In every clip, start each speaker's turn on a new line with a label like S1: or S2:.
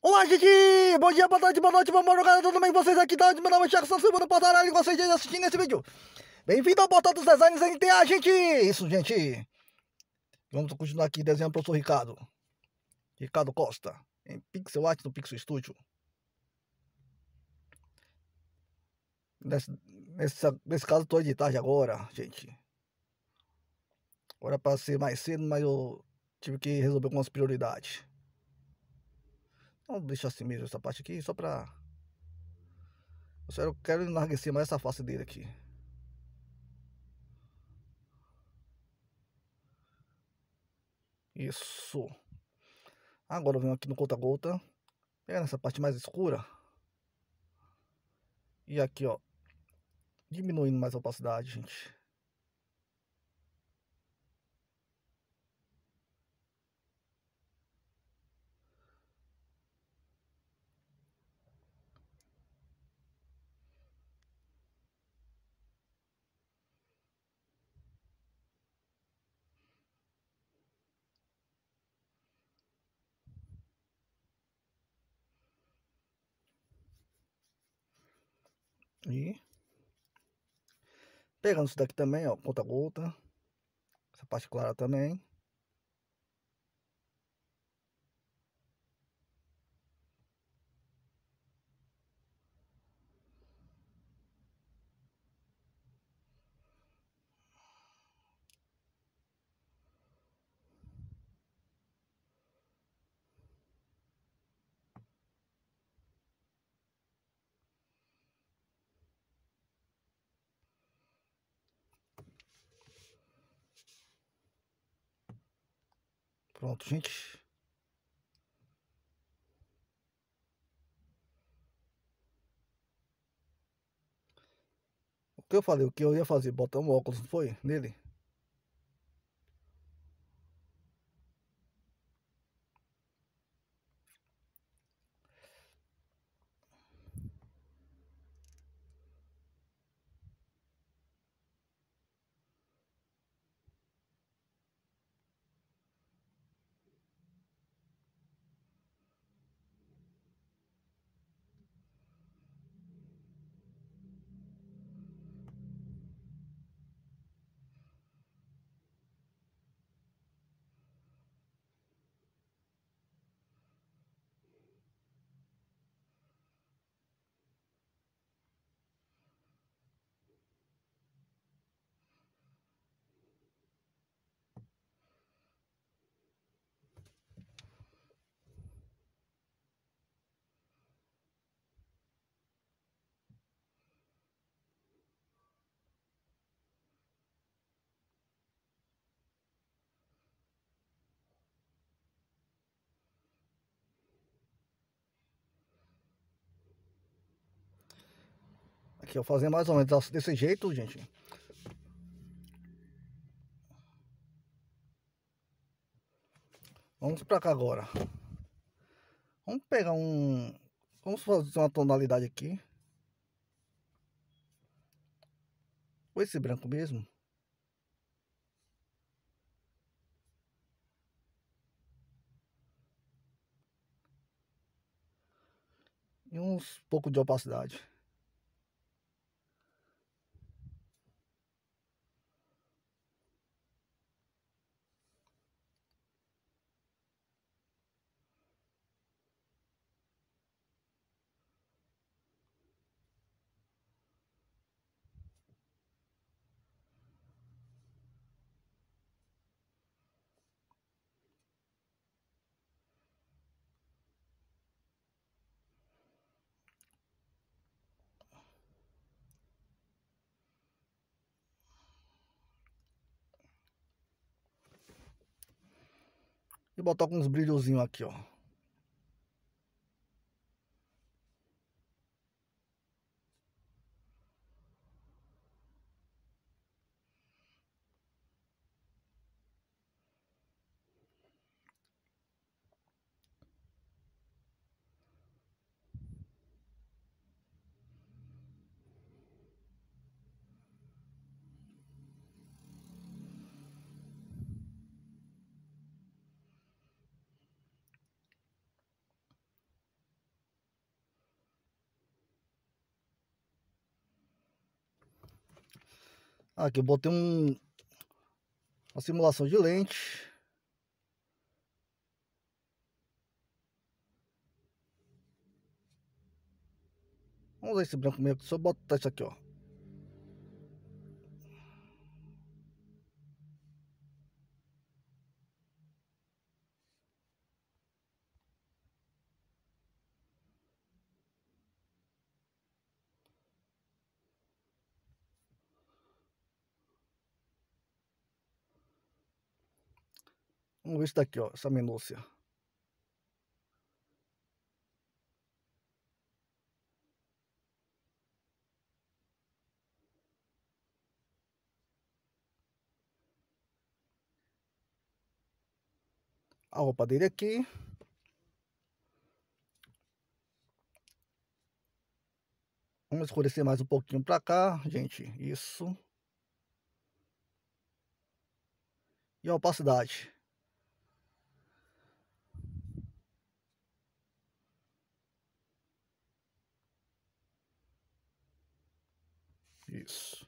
S1: Olá, gente! Bom dia, boa tarde, boa noite, boa madrugada, tudo bem com vocês aqui? Tá? Meu nome é Charles, sou do Portal e vocês assistindo esse vídeo. Bem-vindo ao Portal dos Designs NTA, gente! Isso, gente! Vamos continuar aqui desenhando para o professor Ricardo. Ricardo Costa, em Pixel Art no Pixel Studio. Nesse, nesse, nesse caso, estou de tarde agora, gente. Agora para ser mais cedo, mas eu tive que resolver algumas prioridades. Então deixa assim mesmo essa parte aqui, só pra... Eu só quero enlarguecer mais essa face dele aqui. Isso. Agora eu venho aqui no conta-gota. Pega nessa parte mais escura. E aqui, ó. Diminuindo mais a opacidade, gente. E pegando isso daqui também, ó, ponta gota. Essa parte clara também. Pronto, gente. O que eu falei? O que eu ia fazer? Botar um óculos, não foi? Nele? Aqui fazer mais ou menos desse jeito, gente. Vamos pra cá agora. Vamos pegar um... Vamos fazer uma tonalidade aqui. Ou esse branco mesmo. E uns pouco de opacidade. E botar com uns brilhozinhos aqui, ó. Aqui eu botei um, uma simulação de lente. Vamos ver esse branco meio só botar isso aqui, ó. Vamos ver isso daqui, tá ó, essa minúcia. A ah, roupa dele aqui. Vamos escurecer mais um pouquinho para cá, gente. Isso. E a opacidade. Peace.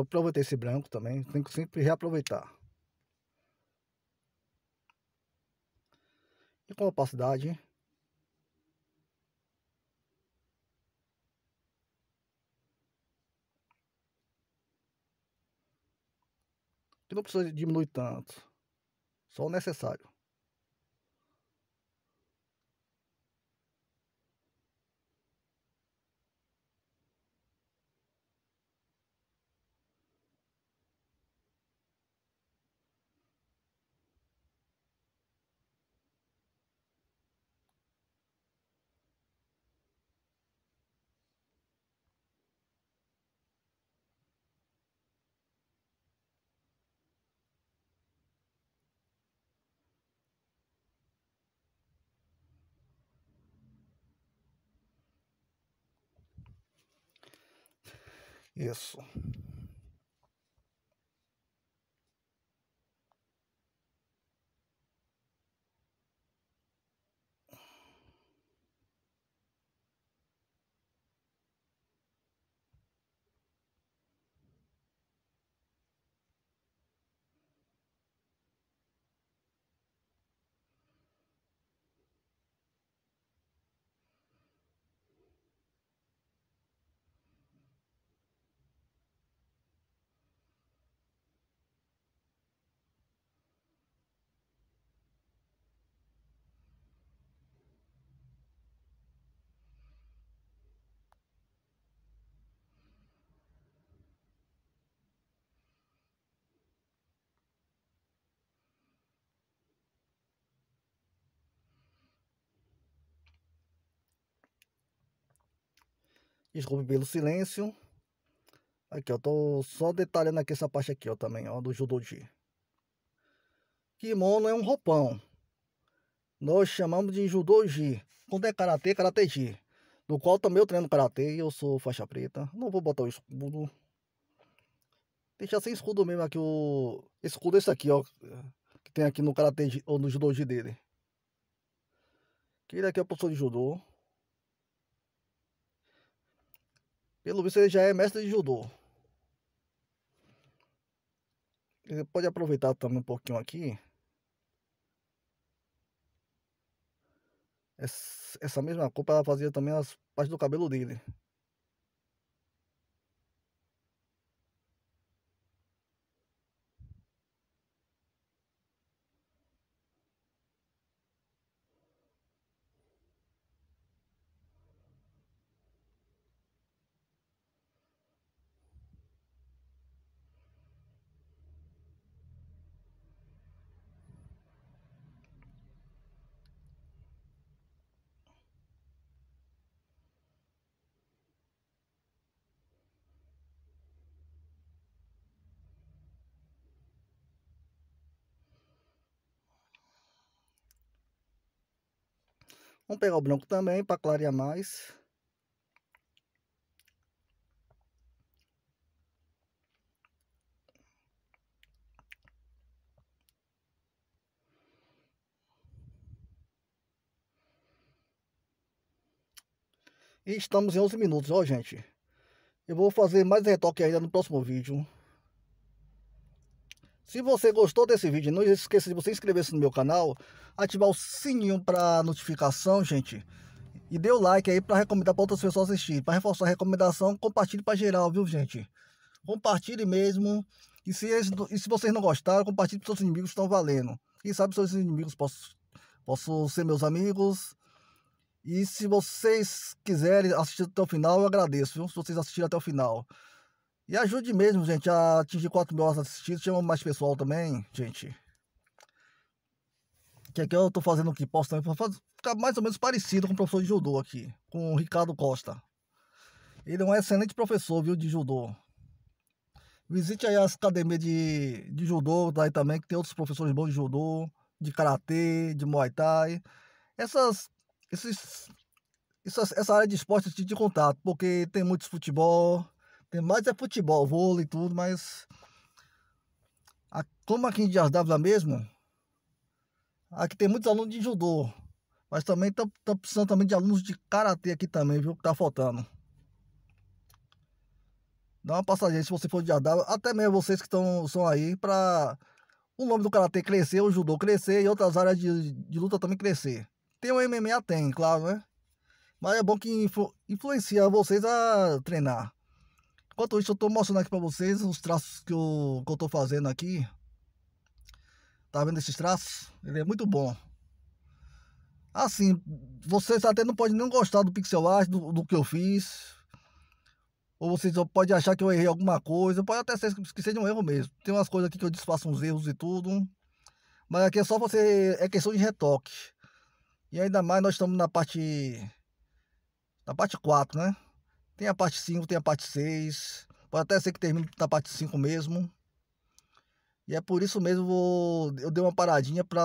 S1: Aproveitei esse branco também, tem que sempre reaproveitar. E com opacidade. Que não precisa diminuir tanto. Só o necessário. Isso. Desculpe pelo silêncio. Aqui, ó. Tô só detalhando aqui essa parte aqui, ó, também, ó, do judoji. Kimono é um roupão. Nós chamamos de judoji. Quando é karatê, é karateji. Do qual também eu treino karatê e eu sou faixa preta. Não vou botar o escudo. Deixa sem escudo mesmo aqui o... Escudo esse aqui, ó. Que tem aqui no karatê ou no judoji dele. Que daqui é o professor de judô. Pelo visto ele já é mestre de judô. Ele pode aproveitar também um pouquinho aqui. Essa mesma cor ela fazia também as partes do cabelo dele. Vamos pegar o branco também para clarear mais. E estamos em 11 minutos, ó gente. Eu vou fazer mais retoque ainda no próximo vídeo. Se você gostou desse vídeo, não esqueça de você inscrever-se no meu canal, ativar o sininho para notificação, gente. E dê o like aí para recomendar para outras pessoas assistirem. Para reforçar a recomendação, compartilhe para geral, viu, gente? Compartilhe mesmo. E se, eles, e se vocês não gostaram, compartilhe para seus inimigos que estão valendo. Quem sabe seus inimigos possam posso ser meus amigos. E se vocês quiserem assistir até o final, eu agradeço, viu? Se vocês assistirem até o final. E ajude mesmo, gente, a atingir 4 mil assistidos. Chama mais pessoal também, gente. Que aqui eu tô fazendo o que posso também para ficar tá mais ou menos parecido com o professor de judô aqui. Com o Ricardo Costa. Ele é um excelente professor, viu, de judô. Visite aí as academias de, de judô daí também, que tem outros professores bons de judô, de karatê, de muay thai. Essas, esses, essas, essa área de esportes de, de contato, porque tem muitos futebol, mais é futebol, vôlei e tudo, mas. A, como aqui em Dias Dávila mesmo, aqui tem muitos alunos de judô. Mas também estão precisando também de alunos de karatê aqui também, viu? Que tá faltando. Dá uma passadinha se você for de Dias Dávila, até mesmo vocês que estão são aí, para o nome do karatê crescer, o judô crescer e outras áreas de, de luta também crescer. Tem o MMA, tem, claro, né? Mas é bom que influ, influencia vocês a treinar. Enquanto isso, eu estou mostrando aqui para vocês os traços que eu, que eu tô fazendo aqui. Tá vendo esses traços? Ele é muito bom. Assim, vocês até não podem não gostar do pixel art, do, do que eu fiz. Ou vocês podem achar que eu errei alguma coisa. Pode até ser que seja um erro mesmo. Tem umas coisas aqui que eu desfaço uns erros e tudo. Mas aqui é só você... É questão de retoque. E ainda mais nós estamos na parte... Na parte 4, né? Tem a parte 5, tem a parte 6. Pode até ser que termine na parte 5 mesmo. E é por isso mesmo vou, eu dei uma paradinha para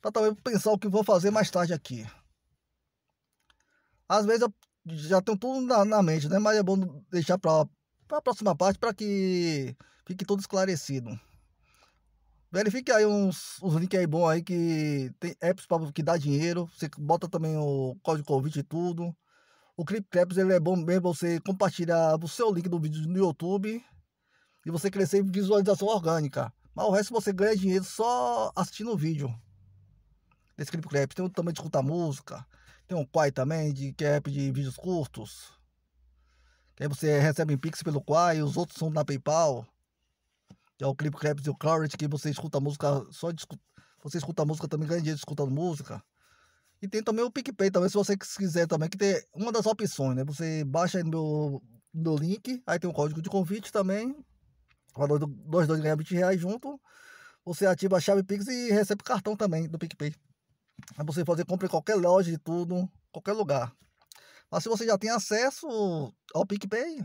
S1: para talvez pensar o que vou fazer mais tarde aqui. Às vezes eu já tenho tudo na, na mente, né? Mas é bom deixar para a próxima parte para que fique tudo esclarecido. Verifique aí uns, uns links aí bons aí que tem apps pra, que dá dinheiro. Você bota também o código convite e tudo. O Clip Claps ele é bom mesmo você compartilhar o seu link do vídeo no YouTube e você crescer em visualização orgânica. Mas o resto você ganha dinheiro só assistindo o vídeo. Desse Clip Claps. Tem um também de escutar música. Tem um Quai também, de, que é de vídeos curtos. Que aí você recebe em Pix pelo Quai, os outros são na PayPal. Que é o Clip Claps e o Clarity, que você escuta música só de, Você escuta música também ganha dinheiro escutando música. E tem também o PicPay, talvez se você quiser também, que tem uma das opções, né? Você baixa aí no, no link, aí tem um código de convite também. Valor do dois ganhar 20 reais junto. Você ativa a chave Pix e recebe o cartão também do PicPay. Pra você fazer compra em qualquer loja e tudo, qualquer lugar. Mas se você já tem acesso ao PicPay,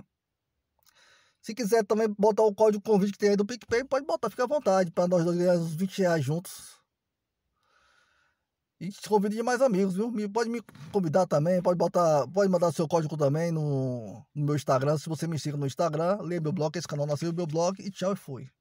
S1: se quiser também botar o código convite que tem aí do PicPay, pode botar, fica à vontade, para nós dois ganhar uns 20 reais juntos. E te convido de mais amigos, viu? Me, pode me convidar também, pode botar, pode mandar seu código também no, no meu Instagram. Se você me siga no Instagram, lê meu blog, esse canal nasceu meu blog e tchau e fui.